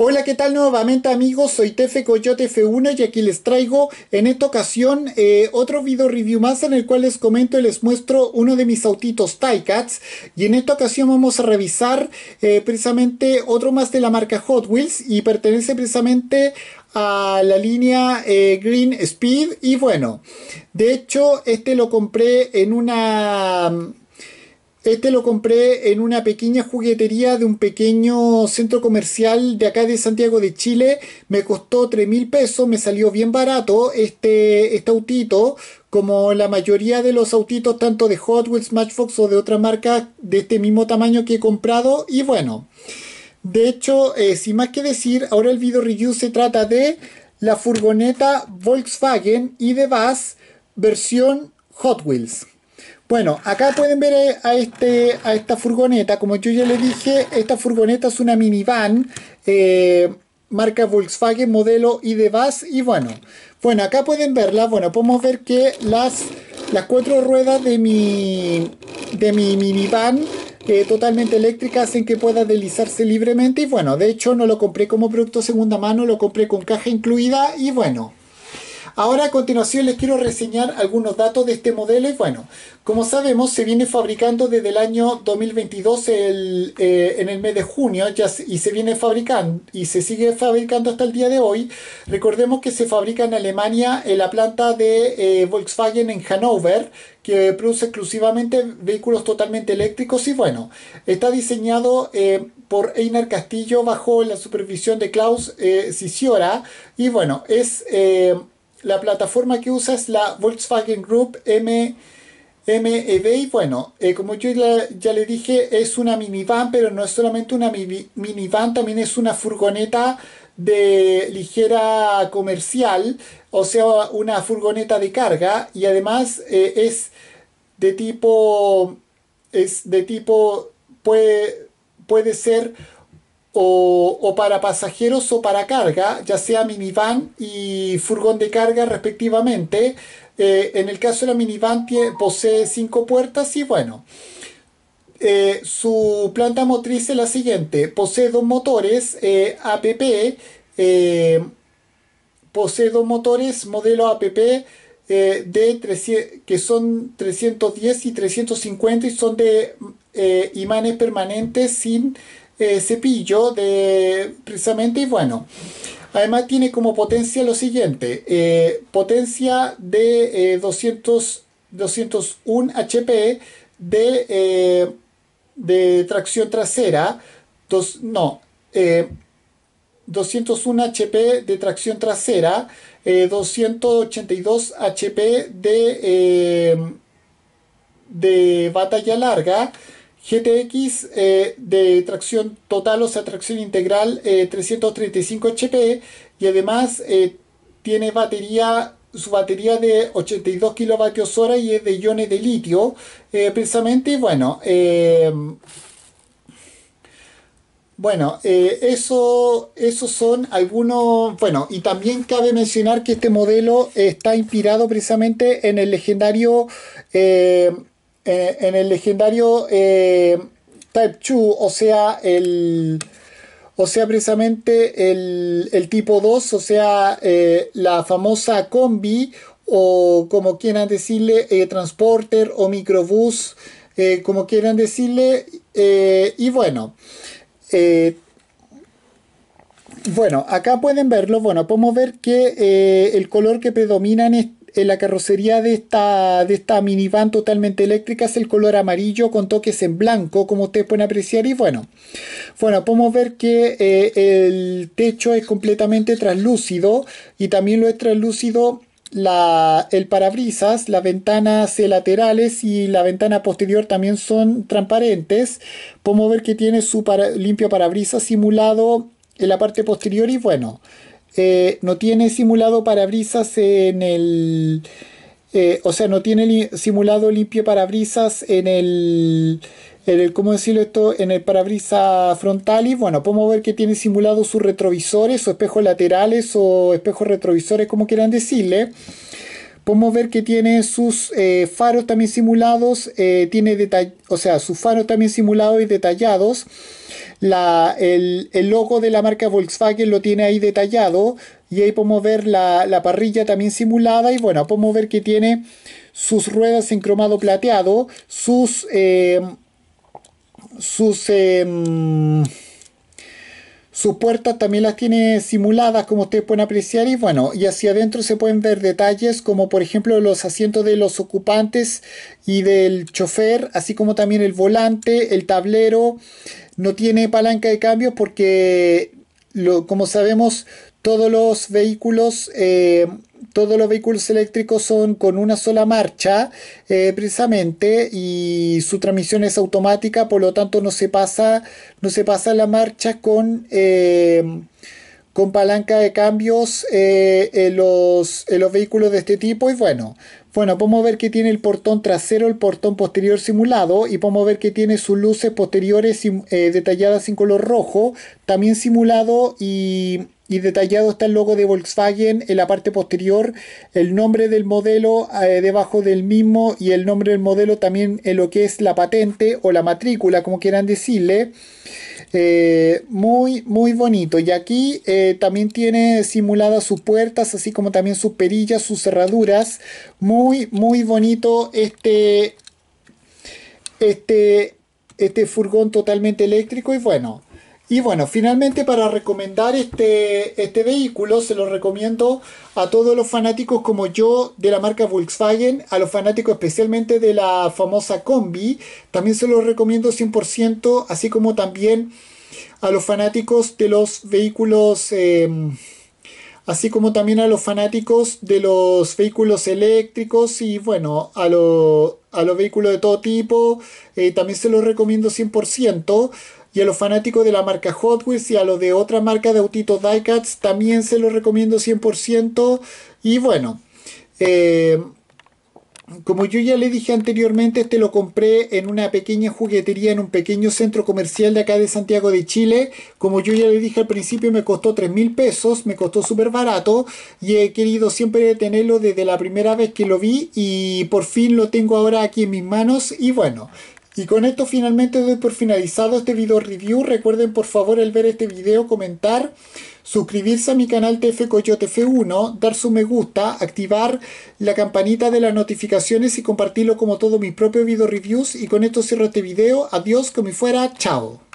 Hola, ¿qué tal nuevamente amigos? Soy Tefe Coyote F1 y aquí les traigo en esta ocasión eh, otro video review más en el cual les comento y les muestro uno de mis autitos Ticats y en esta ocasión vamos a revisar eh, precisamente otro más de la marca Hot Wheels y pertenece precisamente a la línea eh, Green Speed y bueno, de hecho este lo compré en una este lo compré en una pequeña juguetería de un pequeño centro comercial de acá de Santiago de Chile. Me costó 3 mil pesos, me salió bien barato este, este, autito. Como la mayoría de los autitos, tanto de Hot Wheels, Matchbox o de otra marca de este mismo tamaño que he comprado. Y bueno, de hecho, eh, sin más que decir, ahora el video review se trata de la furgoneta Volkswagen VAS versión Hot Wheels. Bueno, acá pueden ver eh, a, este, a esta furgoneta. Como yo ya le dije, esta furgoneta es una minivan. Eh, marca Volkswagen, modelo base Y bueno, bueno, acá pueden verla. Bueno, podemos ver que las, las cuatro ruedas de mi, de mi minivan eh, totalmente eléctrica hacen que pueda deslizarse libremente. Y bueno, de hecho no lo compré como producto segunda mano, lo compré con caja incluida. Y bueno, Ahora a continuación les quiero reseñar algunos datos de este modelo y bueno, como sabemos se viene fabricando desde el año 2022 eh, en el mes de junio y se viene fabricando y se sigue fabricando hasta el día de hoy. Recordemos que se fabrica en Alemania en la planta de eh, Volkswagen en Hannover que produce exclusivamente vehículos totalmente eléctricos y bueno, está diseñado eh, por Einar Castillo bajo la supervisión de Klaus Sisiora y bueno, es la plataforma que usa es la Volkswagen Group M, MEB. Y bueno, eh, como yo ya le dije, es una minivan, pero no es solamente una minivan, también es una furgoneta de ligera comercial, o sea, una furgoneta de carga. Y además eh, es de tipo, es de tipo, puede, puede ser o, para pasajeros o para carga, ya sea minivan y furgón de carga respectivamente. Eh, en el caso de la minivan posee cinco puertas y bueno, eh, su planta motriz es la siguiente, posee dos motores eh, APP, posee dos motores modelo APP de que son 310 y 350 y son de imanes permanentes sin eh, cepillo de precisamente y bueno además tiene como potencia lo siguiente eh, potencia de 200 201 HP de, eh, de tracción trasera dos, no 201 HP de tracción trasera 282 HP de de batalla larga GTX eh, de tracción total, o sea, tracción integral 335 eh, HP y además eh, tiene batería, su batería de 82 kWh y es de iones de litio. precisamente, bueno, bueno, eso, esos son algunos, bueno, y también cabe mencionar que este modelo está inspirado precisamente en el legendario eh, en, el legendario eh, Type 2, o sea, el, o sea, precisamente el, tipo 2, o sea, eh, la famosa combi, o como quieran decirle, transporter o microbús, como quieran decirle, y bueno. bueno, acá pueden verlo, bueno, podemos ver que el color que predomina en este en la carrocería de esta, de esta minivan totalmente eléctrica es el color amarillo con toques en blanco, como ustedes pueden apreciar. Y bueno, bueno podemos ver que eh, el techo es completamente translúcido y también lo es translúcido el parabrisas, las ventanas laterales y la ventana posterior también son transparentes. Podemos ver que tiene su limpio parabrisas simulado en la parte posterior y bueno, no tiene simulado parabrisas en el... Eh, o sea, no tiene simulado limpio parabrisas en el, en el, ¿cómo decirlo esto? En el parabrisas frontalis. Bueno, podemos ver que tiene simulado sus retrovisores o espejos laterales o espejos retrovisores, como quieran decirle. Podemos ver que tiene sus eh, faros también simulados, eh, tiene o sea, sus faros también simulados y detallados. el, logo de la marca Volkswagen lo tiene ahí detallado y ahí podemos ver la, la parrilla también simulada y bueno, podemos ver que tiene sus ruedas en cromado plateado, sus... Eh, sus em, sus puertas también las tiene simuladas, como ustedes pueden apreciar, y bueno, y hacia adentro se pueden ver detalles como por ejemplo los asientos de los ocupantes y del chofer, así como también el volante, el tablero. No tiene palanca de cambio porque, como sabemos, todos los vehículos eh, todos los vehículos eléctricos son con una sola marcha, eh, precisamente, y su transmisión es automática, por lo tanto no se pasa, no se pasa la marcha con, eh, con palanca de cambios eh, en, los, los vehículos de este tipo. Y bueno, bueno, podemos ver que tiene el portón trasero, el portón posterior simulado y podemos ver que tiene sus luces posteriores detalladas en color rojo, también simulado y y detallado está el logo de Volkswagen en la parte posterior, el nombre del modelo eh, debajo del mismo y el nombre del modelo también en lo que es la patente o la matrícula, como quieran decirle. Eh, muy, muy bonito. Y aquí eh, también tiene simuladas sus puertas, así como también sus perillas, sus cerraduras. Muy, muy bonito este, este, este furgón totalmente eléctrico. Y bueno, y bueno, finalmente para recomendar este, este vehículo, se lo recomiendo a todos los fanáticos como yo de la marca Volkswagen, a los fanáticos especialmente de la famosa combi, también se lo recomiendo 100%, así como también a los fanáticos de los vehículos... Em, así como también a los fanáticos de los vehículos eléctricos y bueno, a, los vehículos de todo tipo, eh, también se los recomiendo 100%. Y a los fanáticos de la marca Hot Wheels y a los de otra marca de autitos Diecats también se los recomiendo 100%. Y bueno, eh, como yo ya le dije anteriormente, este lo compré en una pequeña juguetería, en un pequeño centro comercial de acá de Santiago de Chile. Como yo ya le dije al principio, me costó 3 mil pesos, me costó súper barato y he querido siempre tenerlo desde la primera vez que lo vi y por fin lo tengo ahora aquí en mis manos y bueno, y con esto finalmente doy por finalizado este video review. Recuerden por favor el ver este video comentar, suscribirse a mi canal TF Coyote F1, dar su me gusta, activar la campanita de las notificaciones y compartirlo como todos mis propios video reviews. Y con esto cierro este video. Adiós, como fuera. Chao.